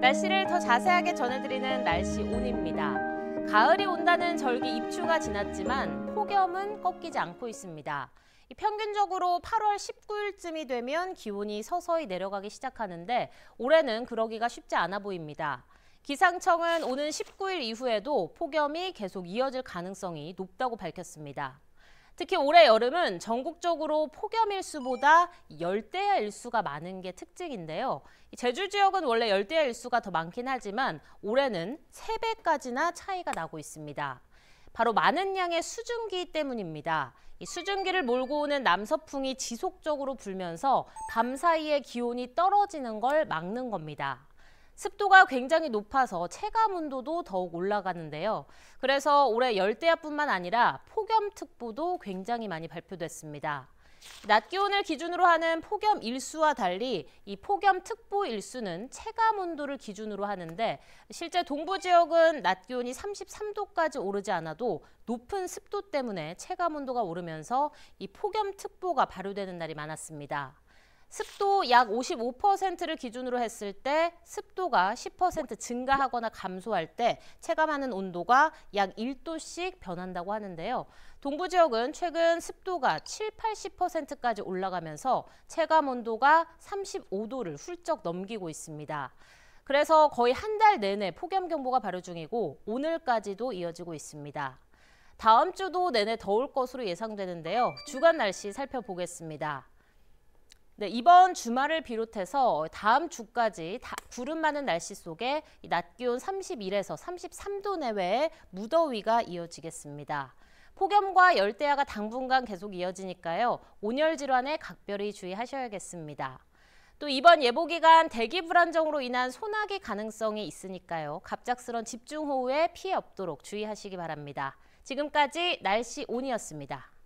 날씨를 더 자세하게 전해드리는 날씨 온입니다. 가을이 온다는 절기 입추가 지났지만 폭염은 꺾이지 않고 있습니다. 평균적으로 8월 19일쯤이 되면 기온이 서서히 내려가기 시작하는데 올해는 그러기가 쉽지 않아 보입니다. 기상청은 오는 19일 이후에도 폭염이 계속 이어질 가능성이 높다고 밝혔습니다. 특히 올해 여름은 전국적으로 폭염 일수보다 열대야 일수가 많은 게 특징인데요. 제주 지역은 원래 열대야 일수가 더 많긴 하지만 올해는 세배까지나 차이가 나고 있습니다. 바로 많은 양의 수증기 때문입니다. 이 수증기를 몰고 오는 남서풍이 지속적으로 불면서 밤 사이에 기온이 떨어지는 걸 막는 겁니다. 습도가 굉장히 높아서 체감 온도도 더욱 올라가는데요. 그래서 올해 열대야뿐만 아니라 폭염특보도 굉장히 많이 발표됐습니다. 낮 기온을 기준으로 하는 폭염 일수와 달리 이 폭염 특보 일수는 체감 온도를 기준으로 하는데 실제 동부 지역은 낮 기온이 33도까지 오르지 않아도 높은 습도 때문에 체감 온도가 오르면서 이 폭염 특보가 발효되는 날이 많았습니다. 습도 약 55%를 기준으로 했을 때 습도가 10% 증가하거나 감소할 때 체감하는 온도가 약 1도씩 변한다고 하는데요. 동부 지역은 최근 습도가 7, 80%까지 올라가면서 체감 온도가 35도를 훌쩍 넘기고 있습니다. 그래서 거의 한 달 내내 폭염경보가 발효 중이고 오늘까지도 이어지고 있습니다. 다음 주도 내내 더울 것으로 예상되는데요. 주간 날씨 살펴보겠습니다. 네, 이번 주말을 비롯해서 다음 주까지 다, 구름 많은 날씨 속에 낮 기온 31에서 33도 내외의 무더위가 이어지겠습니다. 폭염과 열대야가 당분간 계속 이어지니까요. 온열 질환에 각별히 주의하셔야겠습니다. 또 이번 예보 기간 대기 불안정으로 인한 소나기 가능성이 있으니까요. 갑작스런 집중호우에 피해 없도록 주의하시기 바랍니다. 지금까지 날씨 온이었습니다.